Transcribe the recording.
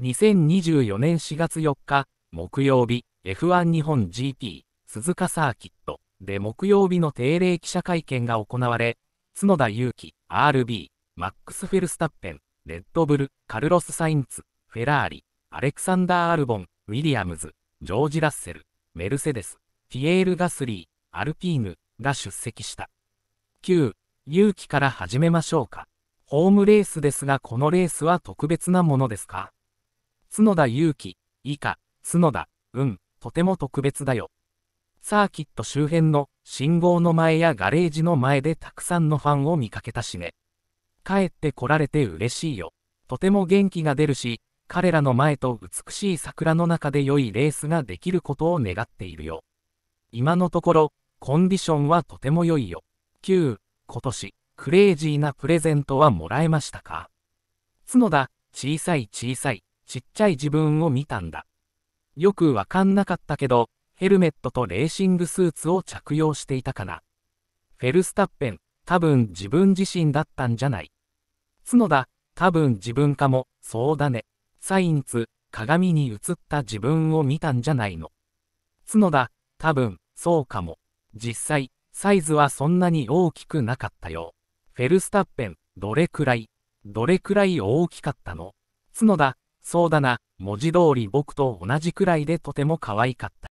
2024年4月4日、木曜日、F1 日本 GP、鈴鹿サーキットで木曜日の定例記者会見が行われ、角田裕樹、RB、マックス・フェルスタッペン、レッドブル、カルロス・サインツ、フェラーリ、アレクサンダー・アルボン、ウィリアムズ、ジョージ・ラッセル、メルセデス、フィエール・ガスリー、アルピーヌが出席した。9、勇気から始めましょうか。ホームレースですがこのレースは特別なものですか角田祐希、以下、角田、うん、とても特別だよ。サーキット周辺の信号の前やガレージの前でたくさんのファンを見かけたしね。帰ってこられて嬉しいよ。とても元気が出るし、彼らの前と美しい桜の中で良いレースができることを願っているよ。今のところ、コンディションはとても良いよ。9、今年、クレイジーなプレゼントはもらえましたか角田、小さい小さい、ちっちゃい自分を見たんだ。よくわかんなかったけど、ヘルメットとレーシングスーツを着用していたかな。フェルスタッペン、多分自分自身だったんじゃない。角田、多分自分かも、そうだね。サインツ、鏡に映った自分を見たんじゃないの。角田、多分、そうかも。実際、サイズはそんなに大きくなかったよ。フェルスタッペン、どれくらい、どれくらい大きかったの角田、そうだな、文字通り僕と同じくらいでとても可愛かった。